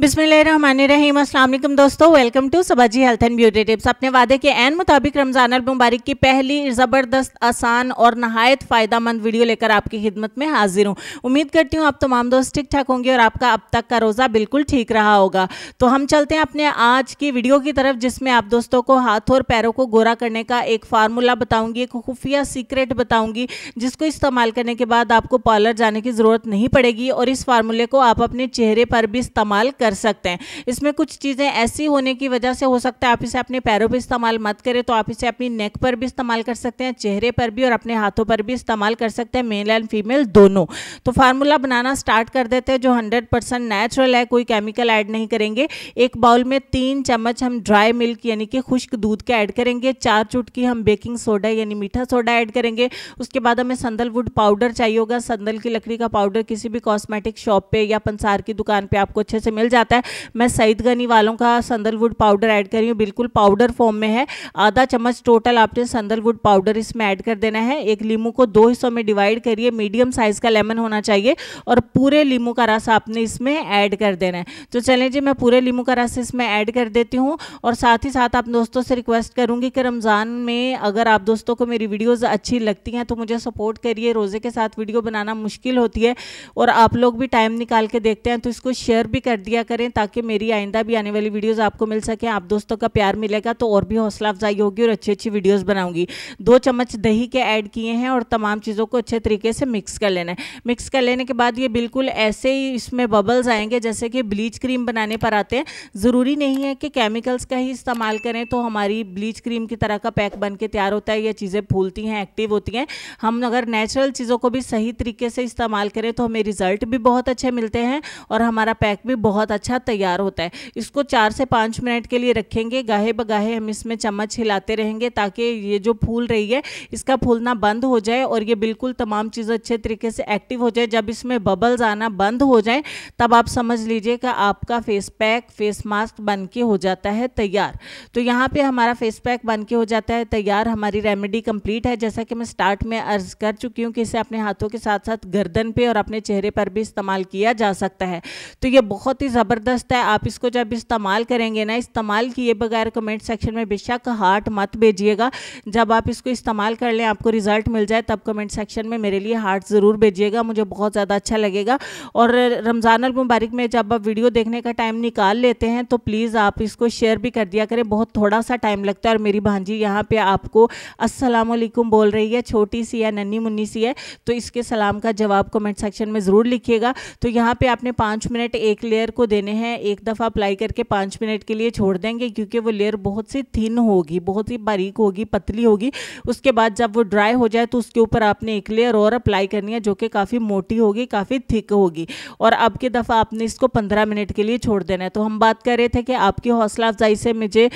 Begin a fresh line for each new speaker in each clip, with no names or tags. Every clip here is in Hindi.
बिसमीम अल्लाम दोस्तों welcome to Sabaji health and beauty tips अपने वादे के एन मुताबिक रमज़ान मुबारक की पहली ज़बरदस्त आसान और नहायत फ़ायदा मंद वीडियो लेकर आपकी खिदमत में हाजिर हूँ उम्मीद करती हूँ आप तमाम दोस्त ठीक ठाक होंगे और आपका अब तक का रोज़ा बिल्कुल ठीक रहा होगा तो हम चलते हैं अपने आज की वीडियो की तरफ जिसमें आप दोस्तों को हाथों और पैरों को गोरा करने का एक फार्मूला बताऊँगी एक खुफिया सीक्रेट बताऊँगी जिसको इस्तेमाल करने के बाद आपको पार्लर जाने की ज़रूरत नहीं पड़ेगी और इस फार्मूले को आप अपने चेहरे पर भी इस्तेमाल कर कर सकते हैं इसमें कुछ चीज़ें ऐसी होने की वजह से हो सकता है आप इसे अपने पैरों पर इस्तेमाल मत करें तो आप इसे अपनी नेक पर भी इस्तेमाल कर सकते हैं चेहरे पर भी और अपने हाथों पर भी इस्तेमाल कर सकते हैं मेल एंड फीमेल दोनों तो फार्मूला बनाना स्टार्ट कर देते हैं जो हंड्रेड परसेंट नेचुरल है कोई केमिकल ऐड नहीं करेंगे एक बाउल में तीन चम्मच हम ड्राई मिल्क यानी कि खुश्क दूध का ऐड करेंगे चार चुटकी हम बेकिंग सोडा यानी मीठा सोडा ऐड करेंगे उसके बाद हमें संदल वुड पाउडर चाहिए होगा संदल की लकड़ी का पाउडर किसी भी कॉस्मेटिक शॉप पे या पंसार की दुकान पे आपको अच्छे से मिल जाए जाता है मैं सईद गनी वालों का संदलवुड पाउडर ऐड कर रही हूँ बिल्कुल पाउडर फॉर्म में है आधा चम्मच टोटल आपने संदलवुड पाउडर इसमें ऐड कर देना है एक लीमू को दो हिस्सों में डिवाइड करिए मीडियम साइज़ का लेमन होना चाहिए और पूरे लीमू का रस आपने इसमें ऐड कर देना है तो चलें जी मैं पूरे लीमू का रस इसमें ऐड कर देती हूँ और साथ ही साथ आप दोस्तों से रिक्वेस्ट करूँगी कि रमज़ान में अगर आप दोस्तों को मेरी वीडियोज़ अच्छी लगती हैं तो मुझे सपोर्ट करिए रोज़े के साथ वीडियो बनाना मुश्किल होती है और आप लोग भी टाइम निकाल के देखते हैं तो इसको शेयर भी कर दिया करें ताकि मेरी आइंदा भी आने वाली वीडियोज़ आपको मिल सके आप दोस्तों का प्यार मिलेगा तो और भी हौसला अफजाई होगी और अच्छी अच्छी वीडियोज़ बनाऊँगी दो चम्मच दही के ऐड किए हैं और तमाम चीज़ों को अच्छे तरीके से मिक्स कर लेना है मिक्स कर लेने के बाद ये बिल्कुल ऐसे ही इसमें बबल्स आएंगे जैसे कि ब्लीच क्रीम बनाने पर आते हैं ज़रूरी नहीं है कि केमिकल्स का ही इस्तेमाल करें तो हमारी ब्लीच क्रीम की तरह का पैक बन के तैयार होता है ये चीज़ें फूलती हैं एक्टिव होती हैं हम अगर नेचुरल चीज़ों को भी सही तरीके से इस्तेमाल करें तो हमें रिज़ल्ट भी बहुत अच्छे मिलते हैं और हमारा पैक भी बहुत अच्छा अच्छा तैयार होता है इसको चार से पाँच मिनट के लिए रखेंगे गाहे बगाहे हम इसमें चम्मच हिलाते रहेंगे ताकि ये जो फूल रही है इसका फूलना बंद हो जाए और ये बिल्कुल तमाम चीज़ अच्छे तरीके से एक्टिव हो जाए जब इसमें बबल्स आना बंद हो जाए तब आप समझ लीजिए कि आपका फेस पैक फेस मास्क बन के हो जाता है तैयार तो यहाँ पर हमारा फेस पैक बन के हो जाता है तैयार हमारी रेमेडी कम्प्लीट है जैसा कि मैं स्टार्ट में अर्ज कर चुकी हूँ कि इसे अपने हाथों के साथ साथ गर्दन पर और अपने चेहरे पर भी इस्तेमाल किया जा सकता है तो ये बहुत ही ज़बरदस्त है आप इसको जब इस्तेमाल करेंगे ना इस्तेमाल किए बगैर कमेंट सेक्शन में बेशक हार्ट मत भेजिएगा जब आप इसको इस्तेमाल कर लें आपको रिज़ल्ट मिल जाए तब कमेंट सेक्शन में मेरे लिए हार्ट ज़रूर भेजिएगा मुझे बहुत ज़्यादा अच्छा लगेगा और रमज़ान मुबारक में जब आप वीडियो देखने का टाइम निकाल लेते हैं तो प्लीज़ आप इसको शेयर भी कर दिया करें बहुत थोड़ा सा टाइम लगता है और मेरी भांजी यहाँ पे आपको असलकुम बोल रही है छोटी सी है नन्नी मुन्नी सी है तो इसके सलाम का जवाब कमेंट सेक्शन में ज़रूर लिखिएगा तो यहाँ पे आपने पाँच मिनट एक लेयर को दे देने हैं एक दफ़ा अप्लाई करके पाँच मिनट के लिए छोड़ देंगे क्योंकि वो लेयर बहुत सी थिन होगी बहुत ही बारीक होगी पतली होगी उसके बाद जब वो ड्राई हो जाए तो उसके ऊपर आपने एक लेयर और अप्लाई करनी है जो कि काफ़ी मोटी होगी काफ़ी थिक होगी और अब के दफ़ा आपने इसको पंद्रह मिनट के लिए छोड़ देना है तो हम बात कर रहे थे कि आपकी हौसला अफजाई से मुझे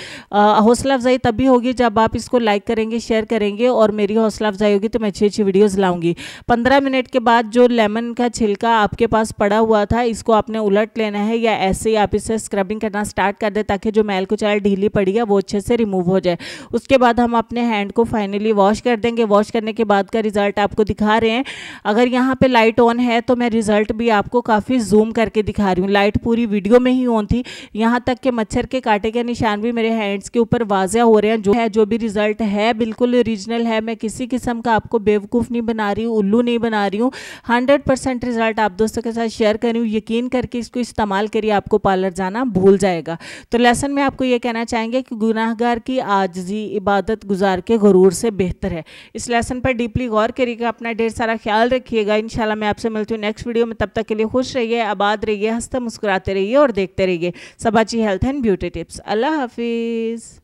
हौसला अफजाई तभी होगी जब आप इसको लाइक करेंगे शेयर करेंगे और मेरी हौसला अफजाई होगी तो मैं अच्छी अच्छी वीडियोज़ लाऊंगी पंद्रह मिनट के बाद जो लेमन का छिलका आपके पास पड़ा हुआ था इसको आपने उलट लेना है या है ऐसे ही आप इसे स्क्रबिंग करना स्टार्ट कर दें ताकि जो मैल कुचैल ढीली पड़ी है वो अच्छे से रिमूव हो जाए उसके बाद हम अपने हैंड को फाइनली वॉश कर देंगे वॉश करने के बाद का रिज़ल्ट आपको दिखा रहे हैं अगर यहाँ पर लाइट ऑन है तो मैं रिज़ल्ट भी आपको काफ़ी जूम करके दिखा रही हूँ लाइट पूरी वीडियो में ही ऑन थी यहाँ तक कि मच्छर के काटे के निशान भी मेरे हैंड्स के ऊपर वाजिया हो रहे हैं जो है जो भी रिज़ल्ट है बिल्कुल ओरिजिनल है मैं किसी किस्म का आपको बेवकूफ़ नहीं बना रही हूँ उल्लू नहीं बना रही हूँ हंड्रेड रिज़ल्ट आप दोस्तों के साथ शेयर करूँ यकीन करके इसको इस्तेमाल करिए आपको पार्लर जाना भूल जाएगा तो लेसन में आपको ये कहना चाहेंगे कि गुनाहगार की आजजी इबादत गुजार के गरूर से बेहतर है इस लेसन पर डीपली गौर करिएगा अपना ढेर सारा ख्याल रखिएगा इन मैं आपसे मिलती हूँ नेक्स्ट वीडियो में तब तक के लिए खुश रहिए आबाद रहिए हंसते मुस्कुराते रहिए और देखते रहिए Sabachi health and beauty tips अल्लाह हाफिज़